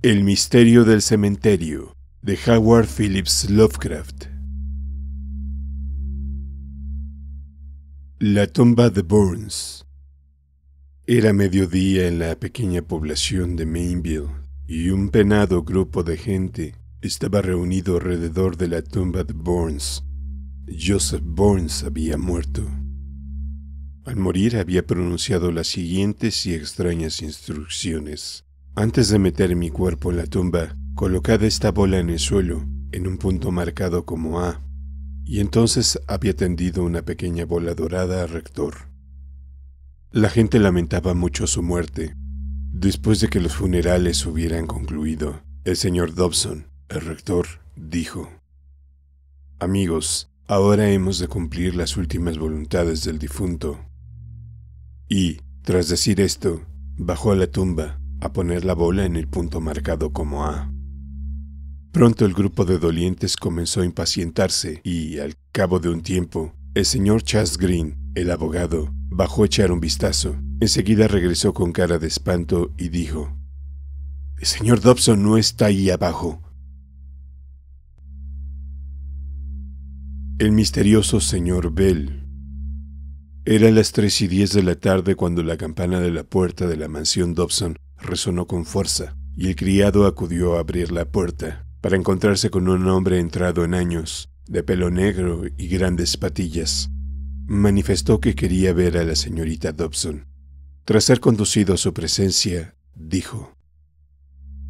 El misterio del cementerio de Howard Phillips Lovecraft. La tumba de Burns. Era mediodía en la pequeña población de Mainville y un penado grupo de gente estaba reunido alrededor de la tumba de Burns. Joseph Burns había muerto. Al morir había pronunciado las siguientes y extrañas instrucciones. Antes de meter mi cuerpo en la tumba, colocad esta bola en el suelo, en un punto marcado como A, y entonces había tendido una pequeña bola dorada al rector. La gente lamentaba mucho su muerte. Después de que los funerales hubieran concluido, el señor Dobson, el rector, dijo, Amigos, ahora hemos de cumplir las últimas voluntades del difunto. Y, tras decir esto, bajó a la tumba a poner la bola en el punto marcado como A. Pronto el grupo de dolientes comenzó a impacientarse y, al cabo de un tiempo, el señor Chas Green, el abogado, bajó a echar un vistazo. Enseguida regresó con cara de espanto y dijo, El señor Dobson no está ahí abajo. El misterioso señor Bell. Era las tres y diez de la tarde cuando la campana de la puerta de la mansión Dobson resonó con fuerza, y el criado acudió a abrir la puerta para encontrarse con un hombre entrado en años, de pelo negro y grandes patillas. Manifestó que quería ver a la señorita Dobson. Tras ser conducido a su presencia, dijo,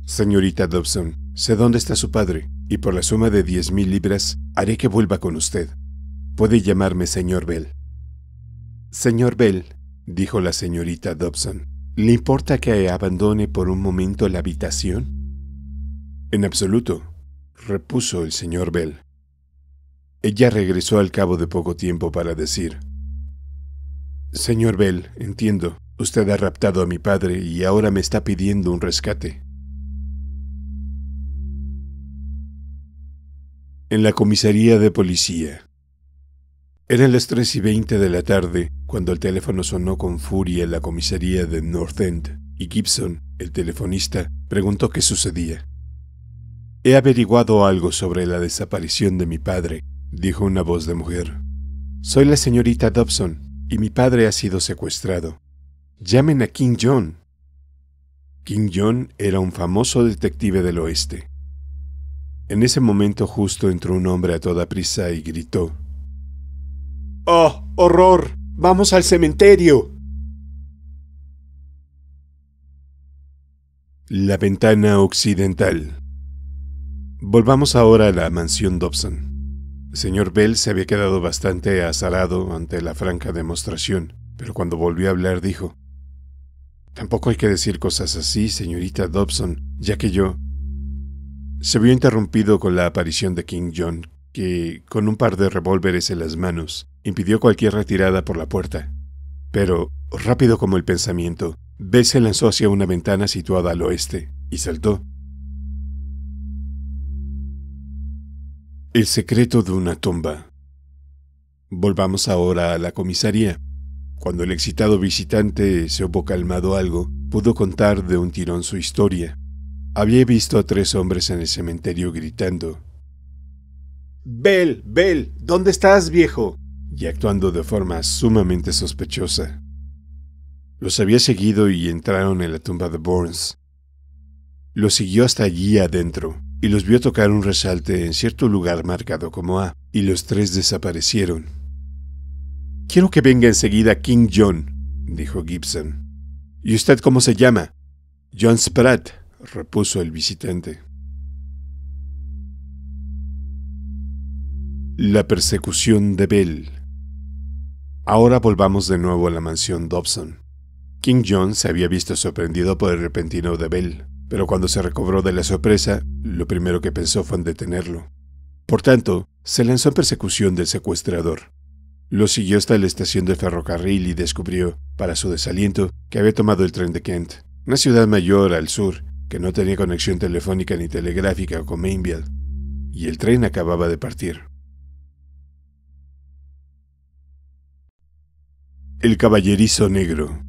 Señorita Dobson, sé dónde está su padre, y por la suma de diez mil libras haré que vuelva con usted. Puede llamarme señor Bell. Señor Bell, dijo la señorita Dobson, ¿Le importa que abandone por un momento la habitación? En absoluto, repuso el señor Bell. Ella regresó al cabo de poco tiempo para decir, Señor Bell, entiendo, usted ha raptado a mi padre y ahora me está pidiendo un rescate. En la comisaría de policía, eran las 3 y 20 de la tarde cuando el teléfono sonó con furia en la comisaría de North End y Gibson, el telefonista, preguntó qué sucedía. He averiguado algo sobre la desaparición de mi padre, dijo una voz de mujer. Soy la señorita Dobson y mi padre ha sido secuestrado. Llamen a King John. King John era un famoso detective del oeste. En ese momento justo entró un hombre a toda prisa y gritó, ¡Oh, horror! ¡Vamos al cementerio! La ventana occidental. Volvamos ahora a la mansión Dobson. El señor Bell se había quedado bastante asalado ante la franca demostración, pero cuando volvió a hablar dijo, Tampoco hay que decir cosas así, señorita Dobson, ya que yo... Se vio interrumpido con la aparición de King John, que, con un par de revólveres en las manos, impidió cualquier retirada por la puerta. Pero, rápido como el pensamiento, B se lanzó hacia una ventana situada al oeste y saltó. El secreto de una tumba. Volvamos ahora a la comisaría. Cuando el excitado visitante se hubo calmado algo, pudo contar de un tirón su historia. Había visto a tres hombres en el cementerio gritando, Bell, Bell, ¿dónde estás, viejo? y actuando de forma sumamente sospechosa. Los había seguido y entraron en la tumba de Burns. Los siguió hasta allí adentro y los vio tocar un resalte en cierto lugar marcado como A, y los tres desaparecieron. Quiero que venga enseguida King John, dijo Gibson. ¿Y usted cómo se llama? John Spratt, repuso el visitante. La persecución de Bell. Ahora volvamos de nuevo a la mansión Dobson. King John se había visto sorprendido por el repentino de Bell, pero cuando se recobró de la sorpresa, lo primero que pensó fue en detenerlo. Por tanto, se lanzó en persecución del secuestrador. Lo siguió hasta la estación de ferrocarril y descubrió, para su desaliento, que había tomado el tren de Kent, una ciudad mayor al sur, que no tenía conexión telefónica ni telegráfica con Mainville, y el tren acababa de partir. El Caballerizo Negro.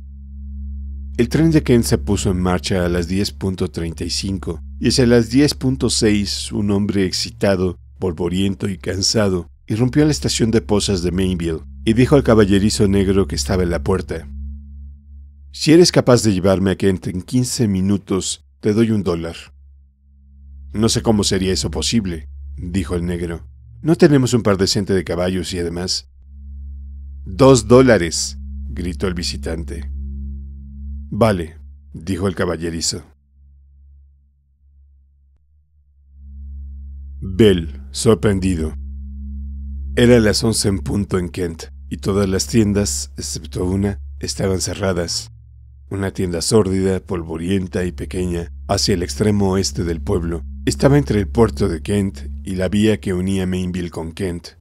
El tren de Kent se puso en marcha a las 10.35 y hacia las 10.6 un hombre excitado, polvoriento y cansado irrumpió a la estación de pozas de Mainville y dijo al caballerizo negro que estaba en la puerta. Si eres capaz de llevarme a Kent en 15 minutos, te doy un dólar. No sé cómo sería eso posible, dijo el negro. No tenemos un par decente de caballos y además... Dos dólares, gritó el visitante. Vale, dijo el caballerizo. Bell, sorprendido. Era las once en punto en Kent, y todas las tiendas, excepto una, estaban cerradas. Una tienda sórdida, polvorienta y pequeña, hacia el extremo oeste del pueblo, estaba entre el puerto de Kent y la vía que unía Mainville con Kent.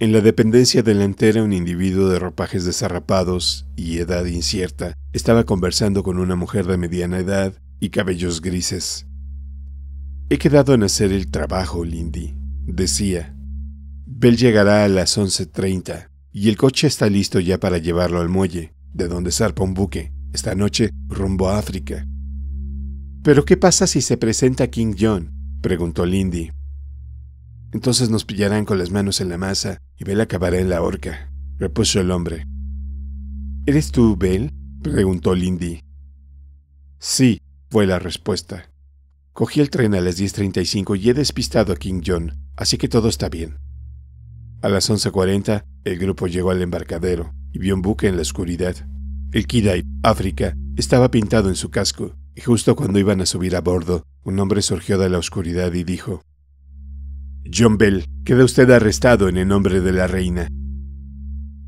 En la dependencia delantera un individuo de ropajes desarrapados y edad incierta estaba conversando con una mujer de mediana edad y cabellos grises. He quedado en hacer el trabajo, Lindy, decía. Bell llegará a las 11.30 y el coche está listo ya para llevarlo al muelle, de donde zarpa un buque, esta noche rumbo a África. ¿Pero qué pasa si se presenta King John? preguntó Lindy. Entonces nos pillarán con las manos en la masa y Bell acabará en la horca, repuso el hombre. ¿Eres tú, Bell? preguntó Lindy. Sí, fue la respuesta. Cogí el tren a las 10.35 y he despistado a King John, así que todo está bien. A las 11.40, el grupo llegó al embarcadero y vio un buque en la oscuridad. El Kidai, África, estaba pintado en su casco, y justo cuando iban a subir a bordo, un hombre surgió de la oscuridad y dijo, John Bell, queda usted arrestado en el nombre de la reina.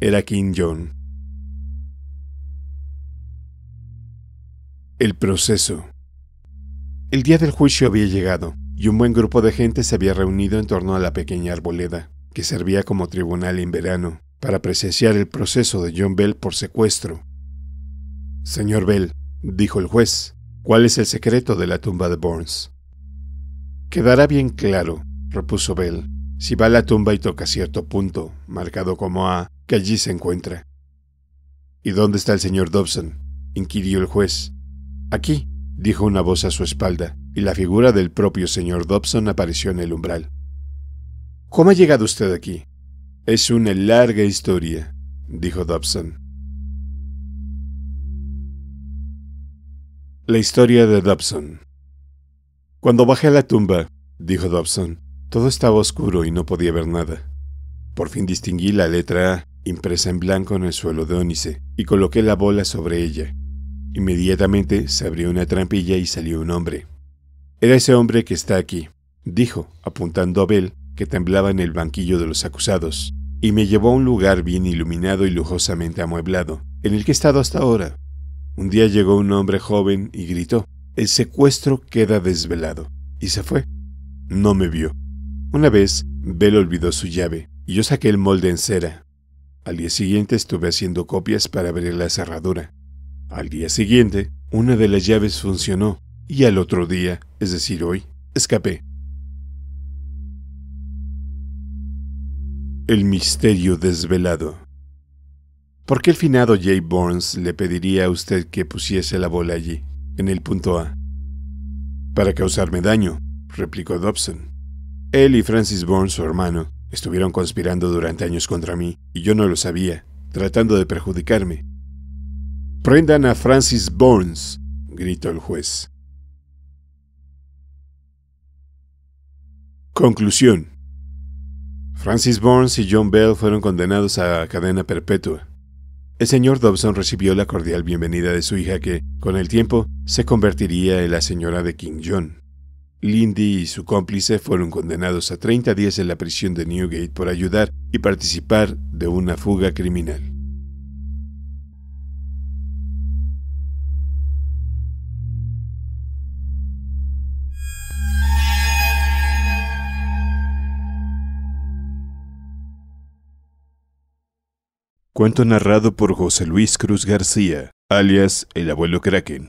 Era King John. El proceso. El día del juicio había llegado, y un buen grupo de gente se había reunido en torno a la pequeña arboleda, que servía como tribunal en verano, para presenciar el proceso de John Bell por secuestro. Señor Bell, dijo el juez, ¿cuál es el secreto de la tumba de Burns? Quedará bien claro, repuso Bell. Si va a la tumba y toca cierto punto, marcado como A, que allí se encuentra. ¿Y dónde está el señor Dobson? inquirió el juez. Aquí, dijo una voz a su espalda, y la figura del propio señor Dobson apareció en el umbral. ¿Cómo ha llegado usted aquí? Es una larga historia, dijo Dobson. La historia de Dobson. Cuando bajé a la tumba, dijo Dobson, todo estaba oscuro y no podía ver nada. Por fin distinguí la letra A impresa en blanco en el suelo de ónice y coloqué la bola sobre ella. Inmediatamente se abrió una trampilla y salió un hombre. Era ese hombre que está aquí, dijo, apuntando a Bel, que temblaba en el banquillo de los acusados, y me llevó a un lugar bien iluminado y lujosamente amueblado, en el que he estado hasta ahora. Un día llegó un hombre joven y gritó, El secuestro queda desvelado, y se fue. No me vio, una vez, Bell olvidó su llave y yo saqué el molde en cera. Al día siguiente estuve haciendo copias para abrir la cerradura. Al día siguiente, una de las llaves funcionó y al otro día, es decir, hoy, escapé. El misterio desvelado. ¿Por qué el finado Jay Burns le pediría a usted que pusiese la bola allí, en el punto A? Para causarme daño, replicó Dobson. Él y Francis Burns, su hermano, estuvieron conspirando durante años contra mí, y yo no lo sabía, tratando de perjudicarme. Prendan a Francis Burns! gritó el juez. Conclusión. Francis Burns y John Bell fueron condenados a cadena perpetua. El señor Dobson recibió la cordial bienvenida de su hija que, con el tiempo, se convertiría en la señora de King John. Lindy y su cómplice fueron condenados a 30 días en la prisión de Newgate por ayudar y participar de una fuga criminal. Cuento narrado por José Luis Cruz García, alias El Abuelo Kraken,